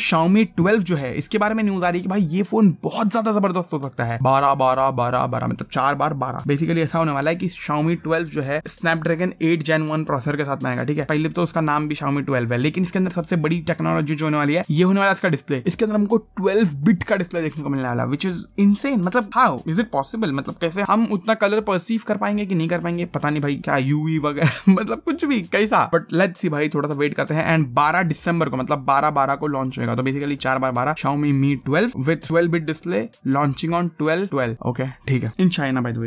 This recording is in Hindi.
Xiaomi 12 जो है इसके बारे में न्यूज आ रही है कि भाई ये फोन बहुत ज्यादा जबरदस्त हो सकता है बारह बारह बारह बारह मतलब चार बार बारह बेसिकली ऐसा होने वाला है कि Xiaomi 12 जो है Snapdragon 8 Gen 1 प्रोसेसर के साथ में आएगा ठीक है पहले तो उसका नाम भी Xiaomi 12 है लेकिन इसके अंदर सबसे बड़ी टेक्नोलॉजी जो होने वाली है ये होने वाला इसका डिस्प्ले इसके अंदर हमको ट्वेल्व बिट का डिस्प्ले देखने को मिलने वाला विच इज इनसेन मतलब हाउ इज इट पॉसिबल मतलब कैसे हम उतना कलर परसीव कर पाएंगे कि नहीं कर पाएंगे पता नहीं भाई क्या यूवी वगैरह मतलब कुछ भी कैसा बट लेट्स सी भाई थोड़ा सा वेट करते हैं एंड बारह दिसंबर को मतलब बारह बारह को लॉन्च रहेगा तो बेसिकली चार बार बारह Xiaomi Mi twelve with twelve bit display launching on twelve twelve okay ठीक है in China by the way